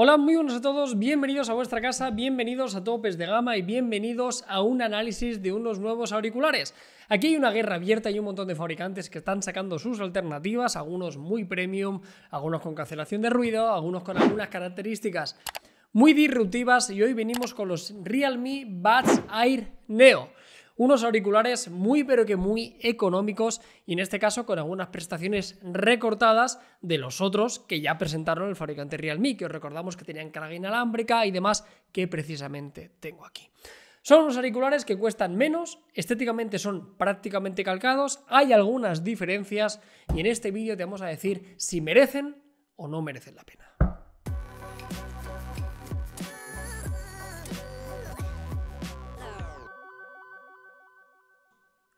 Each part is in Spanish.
Hola, muy buenos a todos, bienvenidos a vuestra casa, bienvenidos a Topes de Gama y bienvenidos a un análisis de unos nuevos auriculares. Aquí hay una guerra abierta y un montón de fabricantes que están sacando sus alternativas, algunos muy premium, algunos con cancelación de ruido, algunos con algunas características muy disruptivas y hoy venimos con los Realme Buds Air Neo unos auriculares muy pero que muy económicos y en este caso con algunas prestaciones recortadas de los otros que ya presentaron el fabricante Realme, que os recordamos que tenían carga inalámbrica y demás que precisamente tengo aquí. Son unos auriculares que cuestan menos, estéticamente son prácticamente calcados, hay algunas diferencias y en este vídeo te vamos a decir si merecen o no merecen la pena.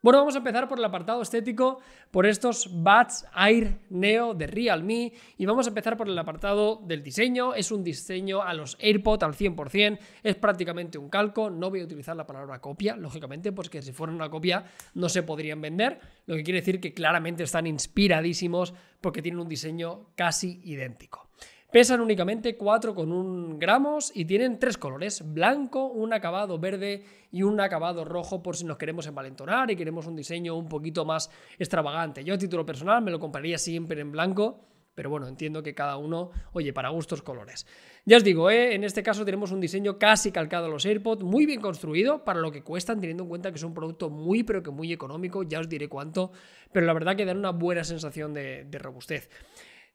Bueno, vamos a empezar por el apartado estético, por estos Bats Air Neo de Realme y vamos a empezar por el apartado del diseño. Es un diseño a los AirPod al 100%, es prácticamente un calco, no voy a utilizar la palabra copia, lógicamente, porque si fuera una copia no se podrían vender, lo que quiere decir que claramente están inspiradísimos porque tienen un diseño casi idéntico. Pesan únicamente 4,1 gramos y tienen tres colores, blanco, un acabado verde y un acabado rojo por si nos queremos envalentonar y queremos un diseño un poquito más extravagante. Yo a título personal me lo compraría siempre en blanco. Pero bueno, entiendo que cada uno, oye, para gustos colores. Ya os digo, ¿eh? en este caso tenemos un diseño casi calcado a los AirPods, muy bien construido para lo que cuestan, teniendo en cuenta que es un producto muy, pero que muy económico, ya os diré cuánto, pero la verdad que dan una buena sensación de robustez.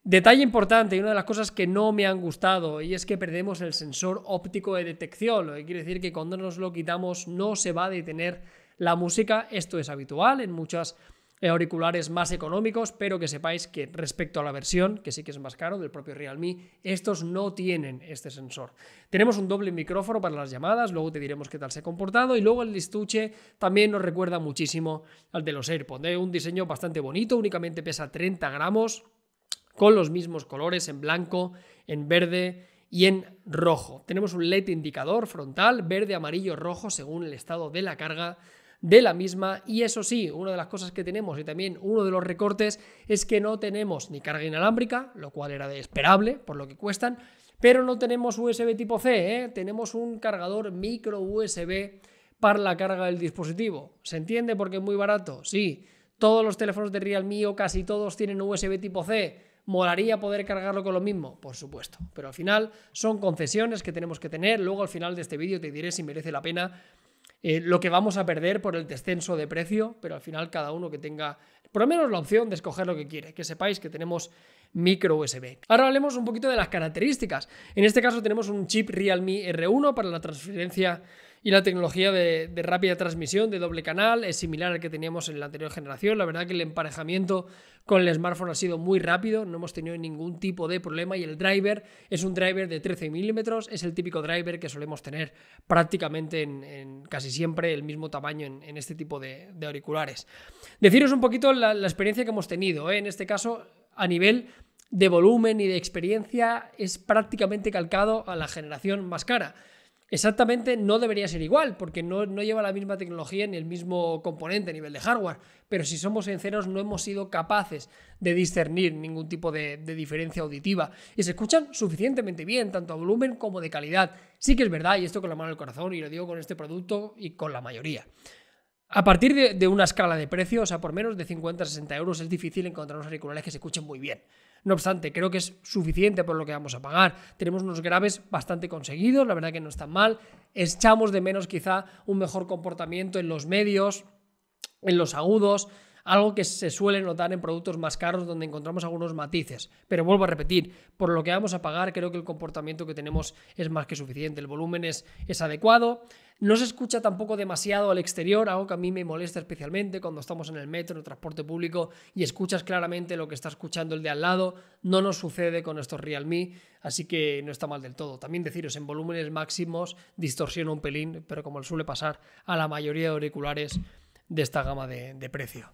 Detalle importante y una de las cosas que no me han gustado y es que perdemos el sensor óptico de detección, lo que quiere decir que cuando nos lo quitamos no se va a detener la música, esto es habitual en muchos eh, auriculares más económicos, pero que sepáis que respecto a la versión, que sí que es más caro, del propio Realme, estos no tienen este sensor. Tenemos un doble micrófono para las llamadas, luego te diremos qué tal se ha comportado y luego el estuche también nos recuerda muchísimo al de los AirPods, de un diseño bastante bonito, únicamente pesa 30 gramos, con los mismos colores en blanco, en verde y en rojo. Tenemos un LED indicador frontal, verde, amarillo, rojo, según el estado de la carga de la misma. Y eso sí, una de las cosas que tenemos y también uno de los recortes es que no tenemos ni carga inalámbrica, lo cual era de esperable por lo que cuestan, pero no tenemos USB tipo C, ¿eh? tenemos un cargador micro USB para la carga del dispositivo. ¿Se entiende? Porque es muy barato. Sí, todos los teléfonos de Realme o casi todos tienen USB tipo C ¿Molaría poder cargarlo con lo mismo? Por supuesto, pero al final son concesiones que tenemos que tener. Luego al final de este vídeo te diré si merece la pena eh, lo que vamos a perder por el descenso de precio, pero al final cada uno que tenga por lo menos la opción de escoger lo que quiere, que sepáis que tenemos micro USB. Ahora hablemos un poquito de las características. En este caso tenemos un chip Realme R1 para la transferencia y la tecnología de, rápida transmisión, de doble canal, es similar al que teníamos en la anterior generación. La verdad que el emparejamiento con el smartphone ha sido muy rápido, no hemos tenido ningún tipo de problema y el driver es un driver de 13 milímetros, es el típico driver que solemos tener prácticamente en, casi siempre el mismo tamaño en, este tipo de, auriculares. Deciros un poquito la, experiencia que hemos tenido, ¿eh? en este caso a nivel de volumen y de experiencia es prácticamente calcado a la generación más cara. Exactamente no debería ser igual, porque no, lleva la misma tecnología ni el mismo componente a nivel de hardware. Pero si somos sinceros, no hemos sido capaces de discernir ningún tipo de, diferencia auditiva. Y se escuchan suficientemente bien, tanto a volumen como de calidad. Sí que es verdad, y esto con la mano del corazón, y lo digo con este producto y con la mayoría. A partir de, una escala de precios o sea, por menos de 50-60 euros, es difícil encontrar unos auriculares que se escuchen muy bien. No obstante, creo que es suficiente por lo que vamos a pagar. Tenemos unos graves bastante conseguidos, la verdad que no están mal. Echamos de menos quizá un mejor comportamiento en los medios, en los agudos algo que se suele notar en productos más caros donde encontramos algunos matices. Pero vuelvo a repetir, por lo que vamos a pagar creo que el comportamiento que tenemos es más que suficiente, el volumen es, es adecuado, no se escucha tampoco demasiado al exterior, algo que a mí me molesta especialmente cuando estamos en el metro, en el transporte público y escuchas claramente lo que está escuchando el de al lado. No nos sucede con estos Realme, así que no está mal del todo. También deciros, en volúmenes máximos distorsiona un pelín, pero como suele pasar a la mayoría de auriculares de esta gama de, de precio.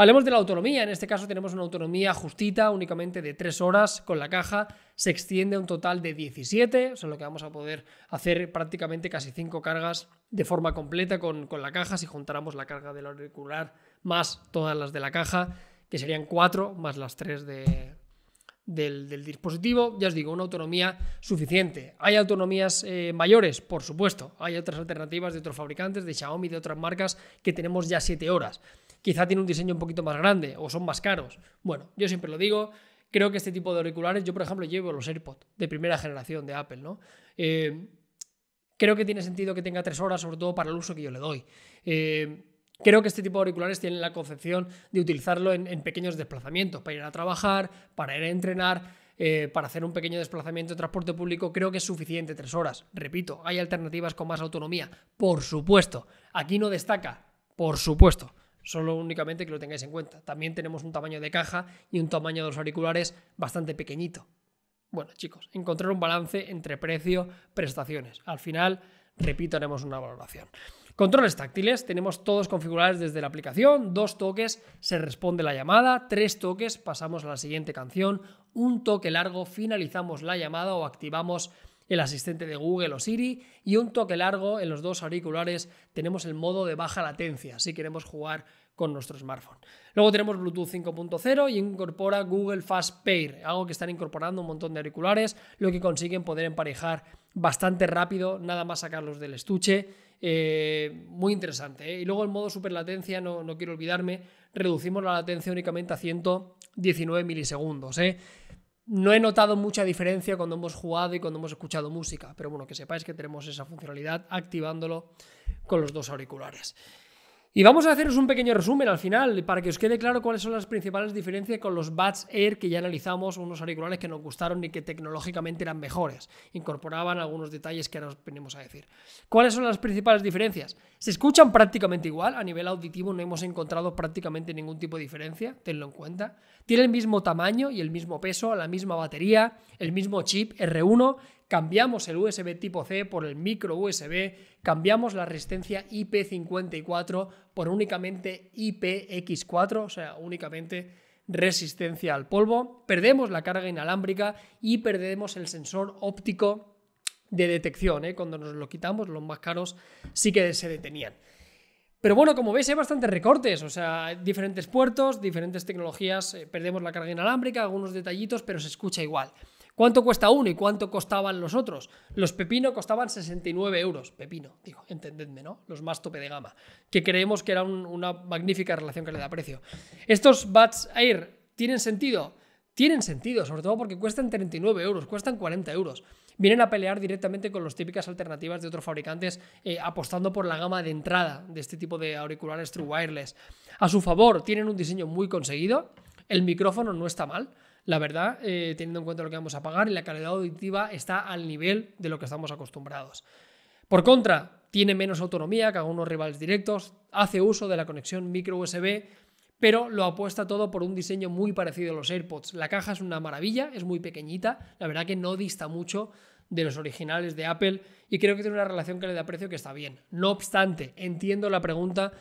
Hablemos de la autonomía. En este caso tenemos una autonomía justita, únicamente de 3 horas con la caja. Se extiende a un total de 17, o lo que vamos a poder hacer prácticamente casi 5 cargas de forma completa con, con la caja si juntáramos la carga del auricular más todas las de la caja, que serían 4 más las 3 de, del, dispositivo, ya os digo, una autonomía suficiente. ¿Hay autonomías eh, mayores? Por supuesto. Hay otras alternativas de otros fabricantes, de Xiaomi, de otras marcas, que tenemos ya 7 horas quizá tiene un diseño un poquito más grande o son más caros. Bueno, yo siempre lo digo, creo que este tipo de auriculares, yo por ejemplo llevo los AirPods de primera generación de Apple, ¿no? Eh, creo que tiene sentido que tenga tres horas, sobre todo para el uso que yo le doy. Eh, creo que este tipo de auriculares tienen la concepción de utilizarlo en, pequeños desplazamientos, para ir a trabajar, para ir a entrenar. Eh, para hacer un pequeño desplazamiento de transporte público, creo que es suficiente tres horas. Repito, hay alternativas con más autonomía, por supuesto. Aquí no destaca, por supuesto solo únicamente que lo tengáis en cuenta. También tenemos un tamaño de caja y un tamaño de los auriculares bastante pequeñito. Bueno, chicos, encontrar un balance entre precio, prestaciones. Al final, repito, haremos una valoración. Controles táctiles, tenemos todos configurados desde la aplicación, dos toques se responde la llamada, tres toques pasamos a la siguiente canción, un toque largo finalizamos la llamada o activamos el asistente de Google o Siri y un toque largo en los dos auriculares tenemos el modo de baja latencia si queremos jugar con nuestro smartphone. Luego tenemos Bluetooth 5.0 y incorpora Google Fast Pair, algo que están incorporando un montón de auriculares, lo que consiguen poder emparejar bastante rápido, nada más sacarlos del estuche. Eh, muy interesante. ¿eh? Y luego el modo superlatencia, no, no quiero olvidarme, reducimos la latencia únicamente a 119 milisegundos. ¿eh? No he notado mucha diferencia cuando hemos jugado y cuando hemos escuchado música, pero bueno, que sepáis que tenemos esa funcionalidad activándolo con los dos auriculares. Y vamos a haceros un pequeño resumen al final para que os quede claro cuáles son las principales diferencias con los Buds Air que ya analizamos, unos auriculares que nos gustaron y que tecnológicamente eran mejores. Incorporaban algunos detalles que ahora os venimos a decir. ¿Cuáles son las principales diferencias? Se escuchan prácticamente igual, a nivel auditivo no hemos encontrado prácticamente ningún tipo de diferencia, tenlo en cuenta. Tiene el mismo tamaño y el mismo peso, la misma batería, el mismo chip R1, cambiamos el USB tipo C por el micro USB, cambiamos la resistencia IP54 por únicamente IPX4, o sea, únicamente resistencia al polvo, perdemos la carga inalámbrica y perdemos el sensor óptico de detección. ¿eh? Cuando nos lo quitamos, los más caros sí que se detenían. Pero bueno, como veis hay bastantes recortes, o sea, diferentes puertos, diferentes tecnologías, eh, perdemos la carga inalámbrica, algunos detallitos, pero se escucha igual. ¿Cuánto cuesta uno y cuánto costaban los otros? Los pepino costaban 69 euros. Pepino, digo, entendedme, ¿no? Los más tope de gama. Que creemos que era una magnífica relación que le da precio Estos Bats Air tienen sentido. Tienen sentido, sobre todo porque cuestan 39 euros, cuestan 40 euros vienen a pelear directamente con las típicas alternativas de otros fabricantes eh, apostando por la gama de entrada de este tipo de auriculares True Wireless. A su favor, tienen un diseño muy conseguido, el micrófono no está mal, la verdad, eh, teniendo en cuenta lo que vamos a pagar y la calidad auditiva está al nivel de lo que estamos acostumbrados. Por contra, tiene menos autonomía que algunos rivales directos, hace uso de la conexión micro USB, pero lo apuesta todo por un diseño muy parecido a los AirPods. La caja es una maravilla, es muy pequeñita, la verdad que no dista mucho de los originales de Apple y creo que tiene una relación que le da precio que está bien. No obstante, entiendo la pregunta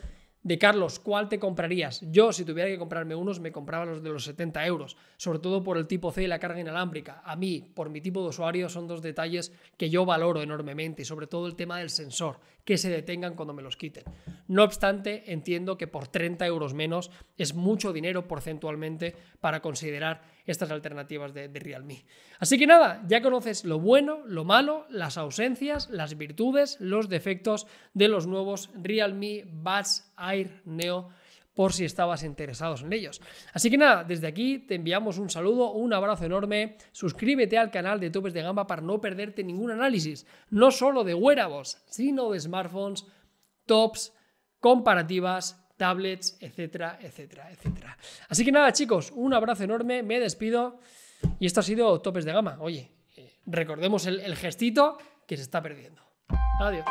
de Carlos, ¿cuál te comprarías? Yo, si tuviera que comprarme unos, me compraba los de los 70 euros, sobre todo por el tipo C y la carga inalámbrica. A mí, por mi tipo de usuario, son dos detalles que yo valoro enormemente, y sobre todo el tema del sensor, que se detengan cuando me los quiten. No obstante, entiendo que por 30 euros menos es mucho dinero porcentualmente para considerar estas alternativas de, Realme. Así que nada, ya conoces lo bueno, lo malo, las ausencias, las virtudes, los defectos de los nuevos Realme Buds Air Neo por si estabas interesados en ellos. Así que nada, desde aquí te enviamos un saludo, un abrazo enorme, suscríbete al canal de Topes de Gamba para no perderte ningún análisis, no solo de wearables, sino de smartphones, tops, comparativas, tablets, etcétera, etcétera, etcétera. Así que nada, chicos, un abrazo enorme, me despido y esto ha sido Topes de Gama. Oye, eh, recordemos el, gestito que se está perdiendo. Adiós.